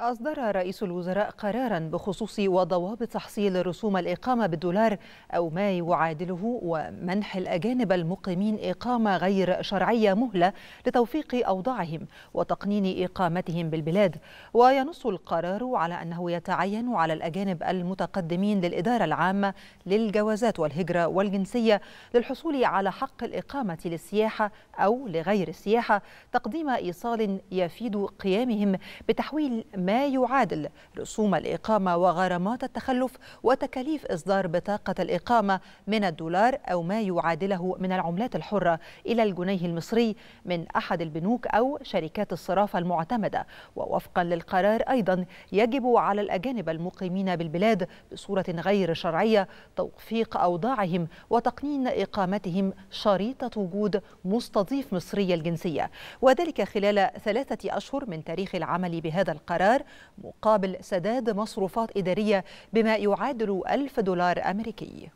أصدر رئيس الوزراء قرارا بخصوص وضوابط تحصيل رسوم الإقامة بالدولار أو ما يعادله ومنح الأجانب المقيمين إقامة غير شرعية مهلة لتوفيق أوضاعهم وتقنين إقامتهم بالبلاد وينص القرار على أنه يتعين على الأجانب المتقدمين للإدارة العامة للجوازات والهجرة والجنسية للحصول على حق الإقامة للسياحة أو لغير السياحة تقديم إيصال يفيد قيامهم بتحويل ما يعادل رسوم الإقامة وغرامات التخلف وتكاليف إصدار بطاقة الإقامة من الدولار أو ما يعادله من العملات الحرة إلى الجنيه المصري من أحد البنوك أو شركات الصرافة المعتمدة ووفقا للقرار أيضا يجب على الأجانب المقيمين بالبلاد بصورة غير شرعية توفيق أوضاعهم وتقنين إقامتهم شريطة وجود مستضيف مصري الجنسية وذلك خلال ثلاثة أشهر من تاريخ العمل بهذا القرار دولار مقابل سداد مصروفات إدارية بما يعادل ألف دولار أمريكي